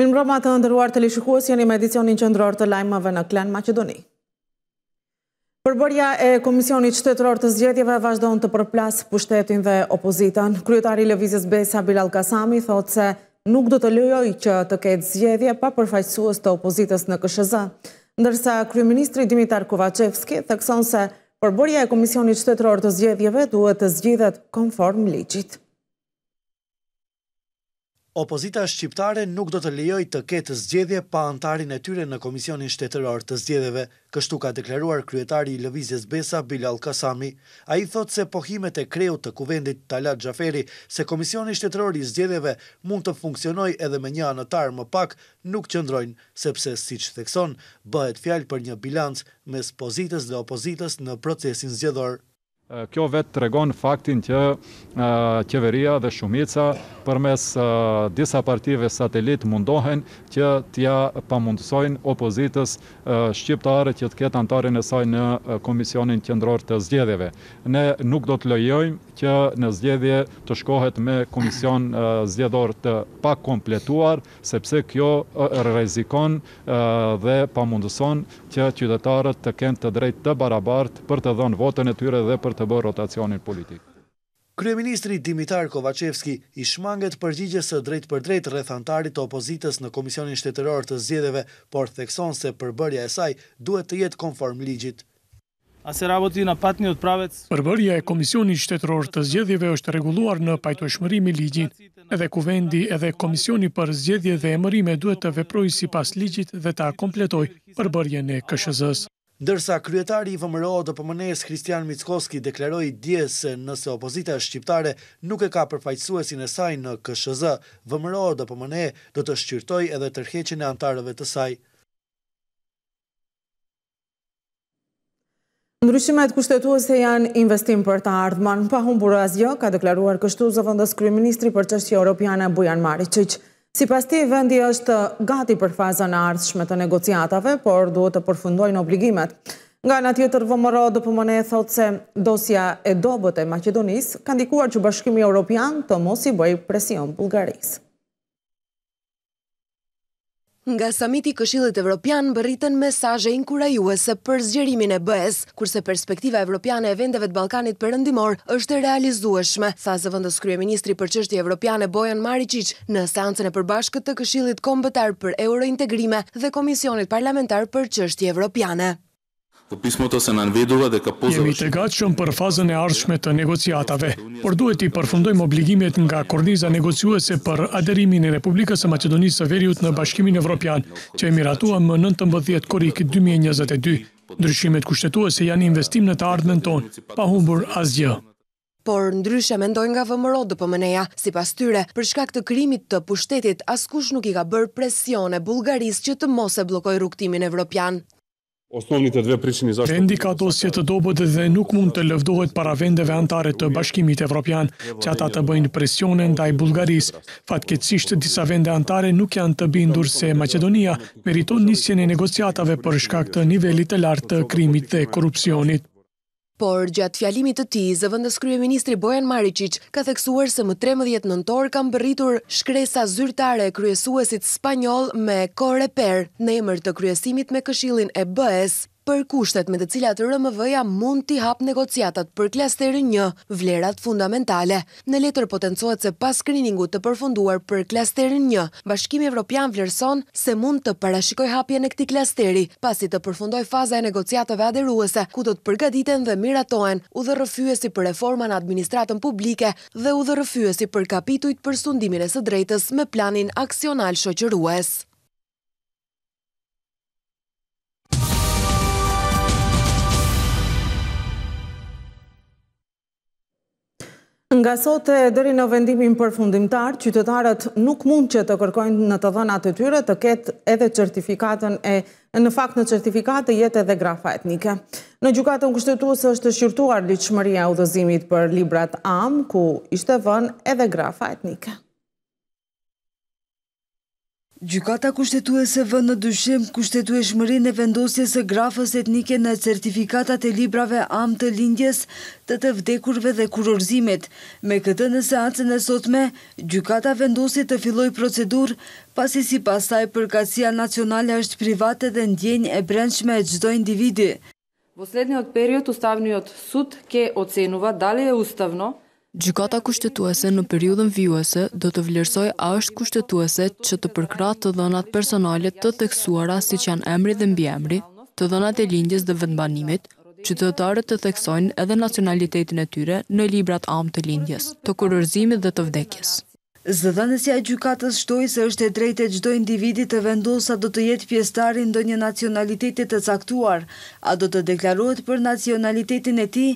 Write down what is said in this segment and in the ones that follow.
Minë mërëma të ndërruar të lishikus, jeni me edicionin qëndror të lajmëve në klenë Macedoni. Përbërja e Komisionit qëtetëror të zgjedjeve vazhdojnë të përplas pushtetin dhe opozitan. Kryetari Levizis Besa Bilal Kasami thotë se nuk do të lëjoj që të ketë zgjedje pa përfajsuës të opozitas në KSHZ. Ndërsa Kryeministri Dimitar Kovacevski thëkson se përbërja e Komisionit qëtetëror të zgjedjeve duhet të zgjidhet konform legjitë. Opozita shqiptare nuk do të lejoj të ketë zgjedhje pa antarin e tyre në Komisionin Shtetëror të zgjedhjeve, kështu ka deklaruar kryetari i lëvizjes Besa Bilal Kasami. A i thot se pohimet e kreut të kuvendit Talat Gjaferi se Komisionin Shtetëror i zgjedhjeve mund të funksionoj edhe me një anëtar më pak nuk qëndrojnë, sepse si që thekson, bëhet fjalë për një bilancë mes pozitës dhe opozitës në procesin zgjedhor. Kjo vetë të regon faktin që eh, qeveria dhe shumica përmes disa partive satelit mundohen që tja pëmundësojnë opozitës shqiptare që të ketë antarin e saj në Komisionin Qendror të Zgjedeve. Ne nuk do të lojojmë që në Zgjedeve të shkohet me Komision Zgjedor të pak kompletuar, sepse kjo rezikon dhe pëmundëson që qytetarët të kënë të drejt të barabart për të dhënë votën e tyre dhe për të bërë rotacionin politikë. Kryeministri Dimitar Kovacevski i shmanget përgjigje së drejt për drejt rethantarit të opozitës në Komisionin Shtetëror të Zjedheve, por thekson se përbërja e saj duhet të jetë konform ligjit. Përbërja e Komisioni Shtetëror të Zgjedhjeve është reguluar në pajtueshmërimi ligjin, Edhe kuvendi edhe Komisioni për Zgjedhje dhe Emërime duhet të veproj si pas ligjit dhe ta kompletoj përbërjen e këshëzës. Ndërsa kryetari i VMRO dhe pëmënes Kristian Mickoski deklaroi dje se nëse opozita shqiptare nuk e ka përfaqësuesin e saj në KSHZ, VMRO dhe pëmëne do të shqyrtoj edhe tërheqin e antarëve të saj. Ndryshimet kushtetuese janë investim për të ardhman, pa humbur asgjë, ka deklaruar kështu zëvendës kryeministri për qështje europiane Bojan Maricic. Si pas ti, vendi është gati për fazën ardhshme të negociatave, por duhet të përfundojnë obligimet. Nga në tjetër vëmëro dhe përmëne e thotë se dosja e dobët e Macedonisë kanë dikuar që bashkimi Europian të mos i bëjë presion Bulgarisë. Nga samiti Këshillit evropian bëritën mesaje inkurajuese për zgjerimin e bëhes, kurse perspektiva evropiane e vendeve të Balkanit përëndimor është e realizueshme, tha zëvëndës krye ministri për qështi evropiane Bojan Maricic në seancën e përbashkët të Këshillit kombëtar për eurointegrime dhe Komisionit Parlamentar për qështi evropiane. Po pismo të se në nënvedurve dhe ka Jemi të gatshëm për fazën e ardhshme të negociatave, por duhet i përfundojmë obligimet nga korniza negociuese për aderimin e Republikës e Macedonisë së Veriut në Bashkimin Evropian, që e miratua më 19 korik 2022. Ndryshimet kushtetuese janë investim në të ardhmen tonë, pa humbur asgjë por ndryshe mendojnë nga vëmëro dë pëmëneja. Si pas tyre, për shkak të krimit të pushtetit, askush nuk i ka bërë presion e Bulgaris që të mos e blokoj rukëtimin evropian. Vendi ka dosje të dobët dhe nuk mund të lëvdohet para vendeve antare të bashkimit evropian, që ata të bëjnë presione ndaj Bulgaris. Fatkecisht, disa vende antare nuk janë të bindur se Macedonia meriton njësjen e negociatave për shkak të nivelit të lartë të krimit dhe korupcionit. Por, gjatë fjalimit të tij, zëvëndës krye ministri Bojan Maricic ka theksuar se më 13 nëntor kanë përritur shkresa zyrtare e kryesuesit spanyol me kore per në emër të kryesimit me këshilin e bëhes për kushtet me të cilat RMV-ja mund t'i hap negociatat për klasteri një, vlerat fundamentale. Në letër potencohet se pas screeningu të përfunduar për klasteri një, Bashkimi Evropian vlerëson se mund të parashikoj hapje në këti klasteri, pasi të përfundoj faza e negociatave aderuese, ku do të përgaditen dhe miratohen, u dhe rëfyesi për reforma në administratën publike dhe u dhe rëfyesi për kapituit për sundimin e së drejtës me planin aksional shoqërues. Nga sot e dëri në vendimin përfundimtar, qytetarët nuk mund që të kërkojnë në të dhënat të tyre të ketë edhe certifikatën e në fakt në certifikatë jetë edhe grafa etnike. Në gjukatën kështetuës është shqyrtuar liqëmëria udhëzimit për Librat Am, ku ishte vën edhe grafa etnike. Gjukata kushtetuese vë në dyshim kushtetu e shmërin e vendosjes e grafës etnike në certifikatat e librave am të lindjes të të vdekurve dhe kurorzimit. Me këtë në seancën e sotme, Gjukata vendosit të filloj procedur pasi si pasaj për nacionale është private dhe ndjenjë e brendshme e gjdo individi. Vosledniot period, ustavniot sud ke ocenuva dali e ustavno, Gjykata kushtetuese në periudën vijuese do të vlerësoj a është kushtetuese që të përkratë të dhënat personalet të theksuara si që janë emri dhe mbiemri, të dhënat e lindjes dhe vendbanimit, qytetarët të theksojnë edhe nacionalitetin e tyre në librat amë të lindjes, të kurërzimit dhe të vdekjes. Zëdhënësja e gjykatës shtoj se është e drejt e gjdoj individi të vendosë sa do të jetë pjestari ndo një nacionalitetit të caktuar, a do të deklarohet për nacionalitetin e ti,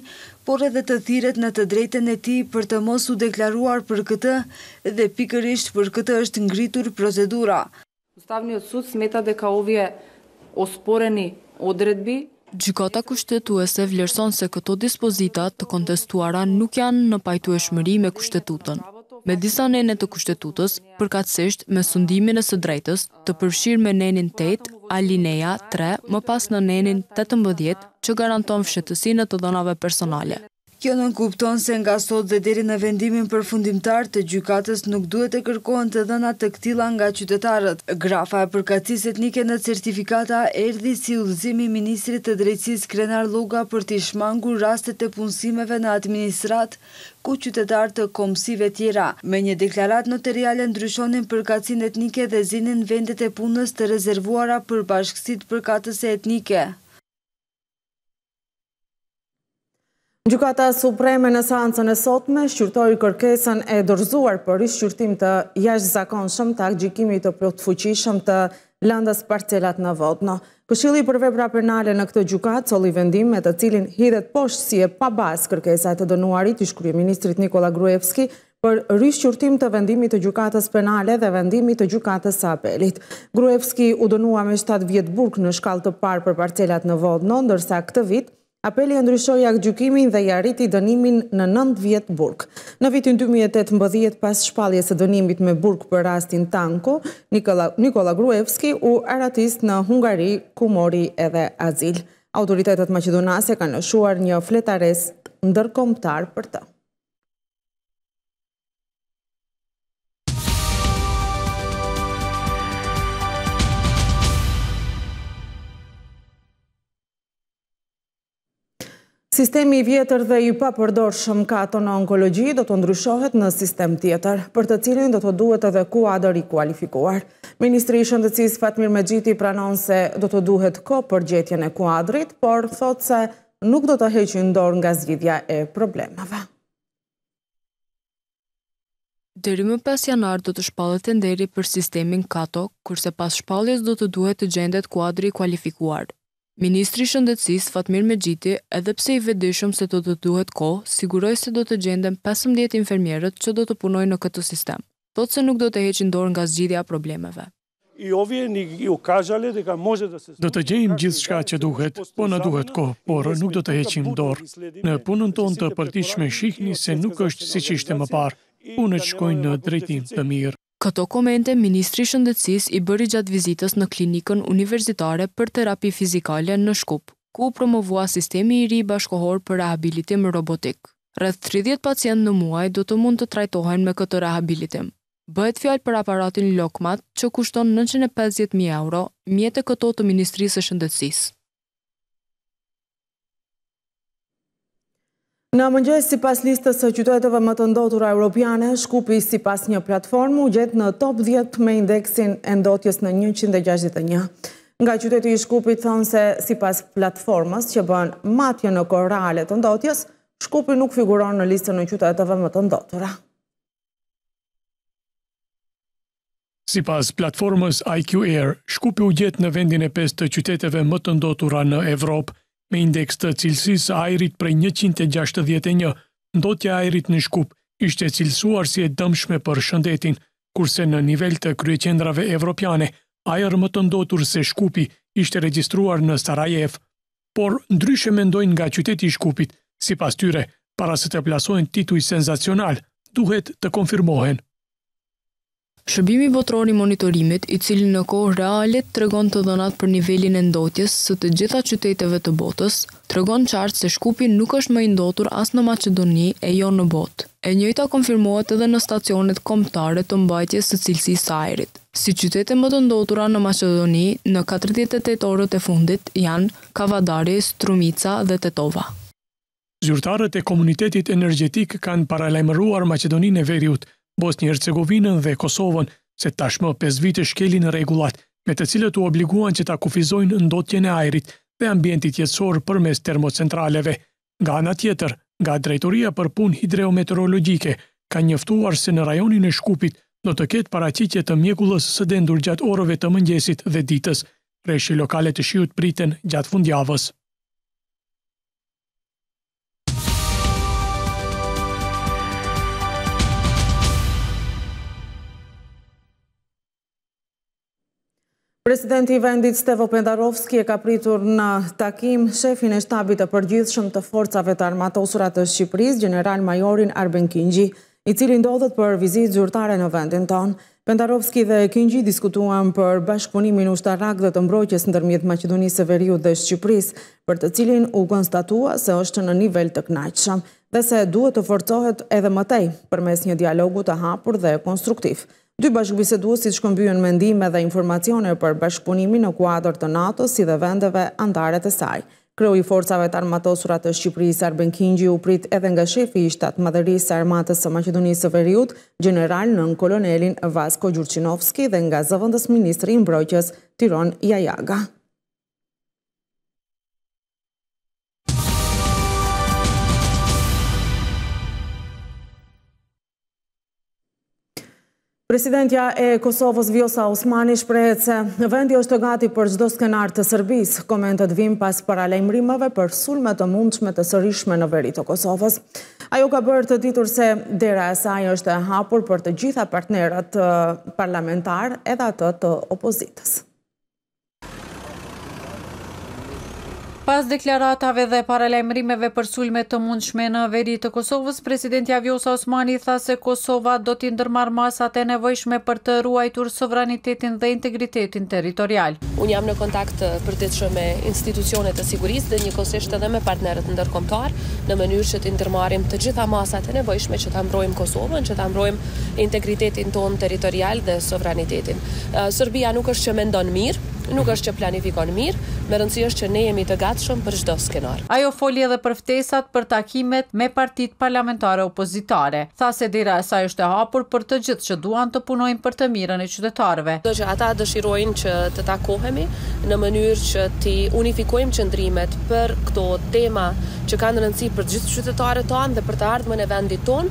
por edhe të thiret në të drejten e ti për të mos u deklaruar për këtë dhe pikërisht për këtë është ngritur procedura. Sustavni od sud smeta dhe ka ovje osporeni odredbi. Gjikota kushtetu e vlerëson se këto dispozitat të kontestuara nuk janë në pajtu e shmëri me kushtetutën me disa nene të kushtetutës përkatsisht me sundimin e së drejtës të përshirë me nenin 8, alineja 3, më pas në nenin 18, që garanton fshetësinë të dhënave personale. Kjo nën kupton se nga sot dhe deri në vendimin për fundimtar të gjykatës nuk duhet e kërkohen të dhëna të këtila nga qytetarët. Grafa e përkatsis etnike në certifikata erdi si ullëzimi Ministrit të Drejtësisë Krenar Luga për të shmangu rastet e punësimeve në administrat ku qytetarë të komësive tjera. Me një deklarat noteriale ndryshonin përkatsin etnike dhe zinin vendet e punës të rezervuara për bashkësit përkatës e etnike. Gjukata Supreme në seancën e sotme shqyrtojë kërkesën e dorzuar për rishqyrtim të jash zakon shumë të akgjikimi të plotfuqishëm të landës parcelat në votno. Këshili për vebra penale në këtë gjukat, soli vendim me të cilin hidet poshtë si e pabas kërkesat të dënuarit i shkrye ministrit Nikola Gruevski për rishqyrtim të vendimit të gjukatës penale dhe vendimit të gjukatës sa apelit. Gruevski u dënua me 7 vjetë burk në shkall të par për parcelat në votno, ndërsa këtë vitë, Apeli e ndryshoj akë gjukimin dhe jarriti dënimin në nëndë vjetë burg. Në vitin 2008 mbëdhjet pas shpalje së dënimit me burg për rastin tanko, Nikola Gruevski u eratist në Hungari, Kumori edhe Azil. Autoritetet Macedonase ka nëshuar një fletares ndërkomtar për të. Sistemi i vjetër dhe i papërdorshëm ka ato në onkologi do të ndryshohet në sistem tjetër, për të cilin do të duhet edhe kuadër i kualifikuar. Ministri i Shëndëcis Fatmir Mejiti pranon se do të duhet ko për gjetjen e kuadrit, por thot se nuk do të heqin dorë nga zgjidja e problemeve. Dëri më 5 janar do të shpallet tenderi për sistemin Kato, kurse pas shpalljes do të duhet të gjendet kuadri kualifikuar. Ministri Shëndetsis Fatmir Mejiti, edhe pse i vedishëm se të të duhet ko, siguroj se do të gjendem 15 infermierët që do të punoj në këtë sistem. Thotë se nuk do të heqin dorë nga zgjidhja problemeve. Do të gjejmë gjithë shka që duhet, po në duhet ko, por nuk do të heqim dorë. Në punën tonë të përtishme shihni se nuk është si që më parë, punët shkojnë në drejtim të mirë. Këto komente, Ministri Shëndecis i bëri gjatë vizitës në klinikën universitare për terapi fizikale në Shkup, ku promovua sistemi i ri bashkohor për rehabilitim robotik. Rëth 30 pacient në muaj do të mund të trajtohen me këtë rehabilitim. Bëhet fjallë për aparatin Lokmat që kushton 950.000 euro, mjetë e këto të Ministrisë Shëndecisë. Në mëngjes si pas listës së qytetëve më të ndotura europiane, shkupi si pas një platformu gjetë në top 10 me indeksin e ndotjes në 161. Nga qytetë i shkupi thonë se si pas platformës që bën matje në korale të ndotjes, shkupi nuk figuron në listën në qytetëve më të ndotura. Si pas platformës IQ Air, shkupi u gjetë në vendin e 5 të qyteteve më të ndotura në Evropë, me indeks të cilsis ajrit prej 161. Ndotja ajrit në shkup ishte cilsuar si e dëmshme për shëndetin, kurse në nivel të kryeqendrave evropiane, ajer më të ndotur se shkupi ishte registruar në Sarajev. Por, ndryshe mendojnë nga qyteti shkupit, si pas tyre, para se të plasojnë tituj senzacional, duhet të konfirmohen. Shërbimi botrori i monitorimit, i cili në kohë realit tregon të dhënat për nivelin e ndotjes së të gjitha qyteteve të botës, tregon qartë se shkupi nuk është më i ndotur as në Maqedoni e jo në botë. E njëjta konfirmohet edhe në stacionet kombëtare të mbajtjes së cilësisë së ajrit. Si qytete më të ndotura në Maqedoni në 48 orët e fundit janë Kavadari, Strumica dhe Tetova. Zyrtarët e komunitetit energjetik kanë paralajmëruar Maqedoninë e Veriut Bosnjë Hercegovinën dhe Kosovën, se tashmë 5 vite shkelin regullat, me të cilët u obliguan që ta kufizojnë ndotjen e ajrit dhe ambientit jetësor për mes termocentraleve. Nga ana tjetër, nga drejtoria për pun hidrometeorologjike, ka njëftuar se në rajonin e shkupit do të ketë paracitje të mjekullës së dendur gjatë orëve të mëngjesit dhe ditës. Reshi lokale të shiut priten gjatë fundjavës. Presidenti Vendit Stevo Pendarovski e ka pritur në takim shefin e shtabit të përgjithshëm të forcave të armatosura të Shqipëris, General Majorin Arben Kingji, i cili ndodhët për vizit zhurtare në vendin tonë. Pendarovski dhe Kingji diskutuan për bashkëpunimin u shtarak dhe të mbrojqes në dërmjet Macedonisë e Veriu dhe Shqipëris, për të cilin u konstatua se është në nivel të knajqëm, dhe se duhet të forcohet edhe mëtej për mes një dialogu të hapur dhe konstruktiv. Dy si të shkëmbyën mendime dhe informacione për bashkëpunimi në kuadrë të NATO si dhe vendeve andare të saj. Kreu i forcave të armatosura të Shqipëri i Sarben u prit edhe nga shefi i shtatë madhërisë e armatës së Macedonisë së Veriut, general nën kolonelin Vasko Gjurqinovski dhe nga zëvëndës ministri i mbrojqës Tiron Jajaga. Presidentja e Kosovës Vjosa Osmani shprehet se në vendi është gati për gjdo skenar të Sërbis, komentet vim pas paralejmrimave për sulme të mundshme të sërishme në veri të Kosovës. Ajo ka bërë të ditur se dera e saj është e hapur për të gjitha partnerat eh, parlamentar edhe atë të opozitës. pas deklaratave dhe paralajmërimeve për sulme të mundshme në veri të Kosovës, presidenti Avjosa Osmani tha se Kosova do t'i ndërmar masat e nevojshme për të ruajtur sovranitetin dhe integritetin territorial. Unë jam në kontakt për të që me institucionet të sigurisë dhe një edhe me partnerët ndërkomtar në mënyrë që t'i ndërmarim të gjitha masat e nevojshme që t'a mbrojmë Kosovën, që t'a mbrojmë integritetin ton territorial dhe sovranitetin. Sërbia nuk është që mendon mirë, nuk është që planifikon mirë, me rëndësi është që ne jemi të gatshëm për çdo skenar. Ajo foli edhe për ftesat për takimet me partitë parlamentare opozitare. Tha se dera e saj është e hapur për të gjithë që duan të punojnë për të mirën e qytetarëve. Do që ata dëshirojnë që të takohemi në mënyrë që të unifikojmë qëndrimet për këto tema që kanë rëndësi për të gjithë qytetarët tonë dhe për të ardhmën e vendit ton,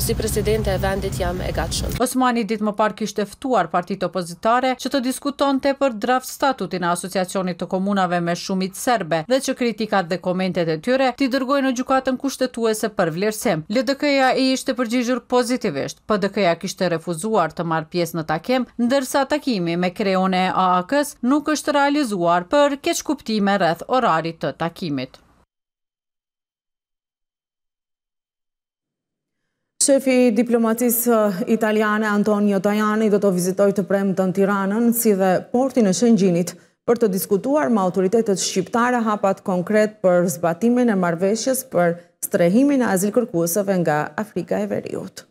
si presidente e vendit jam e gatshëm. Osmani ditë më parë kishte ftuar partitë opozitare që të diskutonte për draft statutin e asociacionit të komunave me shumit serbe dhe që kritikat dhe komentet e tyre t'i dërgoj në gjukatën kushtetuese për vlerësim. LDK-ja i ishte përgjigjur pozitivisht, për DK-ja kishte refuzuar të marë pjesë në takem, ndërsa takimi me kreone e AAK-s nuk është realizuar për keqkuptime rrëth orarit të takimit. Shefi diplomatisë uh, italiane Antonio Tajani do të vizitoj të premë të në Tiranën si dhe portin e shëngjinit për të diskutuar ma autoritetet shqiptare hapat konkret për zbatimin e marveshjes për strehimin e azil kërkuseve nga Afrika e Veriut.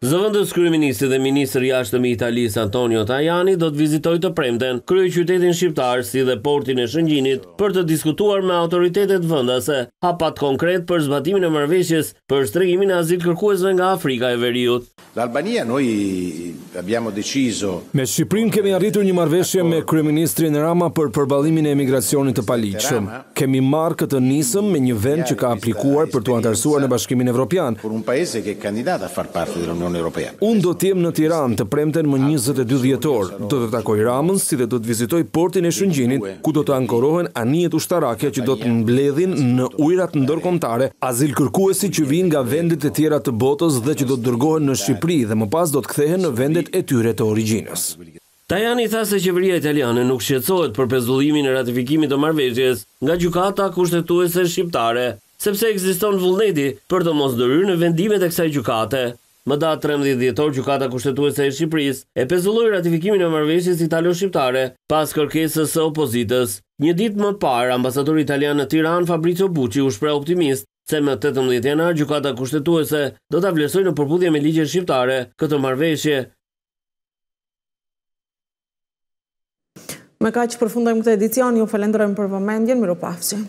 Zëvëndës kryeministri dhe ministri i jashtëm i Italisë Antonio Tajani do të vizitojë të premten kryeqytetin shqiptar si dhe portin e Shëngjinit për të diskutuar me autoritetet vendase hapat konkret për zbatimin e marrëveshjes për stregimin e azit kërkuesve nga Afrika e Veriut. L'Albania noi abbiamo deciso Me Shqiprin kemi arritur një marrëveshje me kryeministrin Rama për përballimin e emigracionit të paligjshëm. Kemi marrë këtë nisëm me një vend që ka aplikuar për të antarësuar në Bashkimin Evropian un paese che è candidato a far parte dell'Unione Europea. Un do tiem në Tiranë të premten më 22 dhjetor. Do të takoj Ramën si dhe do të vizitoj portin e Shëngjinit, ku do të ankorohen anijet ushtarake që do të mbledhin në ujrat ndërkombëtare azil kërkuesi që vijnë nga vendet e tjera të botës dhe që do të dërgohen në Shqipëri dhe më pas do të kthehen në vendet e tyre të origjinës. Tajani tha se qeveria italiane nuk shqetësohet për pezullimin e ratifikimit të marrëveshjes nga gjykata kushtetuese shqiptare sepse ekziston vullneti për të mos dëryrë në vendimet e kësaj gjukate. Më datë 13 djetor, gjukata kushtetuese e Shqipëris e pezulloj ratifikimin e marveshjes italo-shqiptare pas kërkesës së opozitës. Një ditë më parë, ambasador italian në Tiran, Fabrizio Bucci, u shpre optimist se më 18 janar gjukata kushtetuese do të avlesoj në përpudhje me ligje shqiptare këtë marveshje. Me ka që përfundojmë këtë edicion, ju falendrojmë për vëmendjen, miru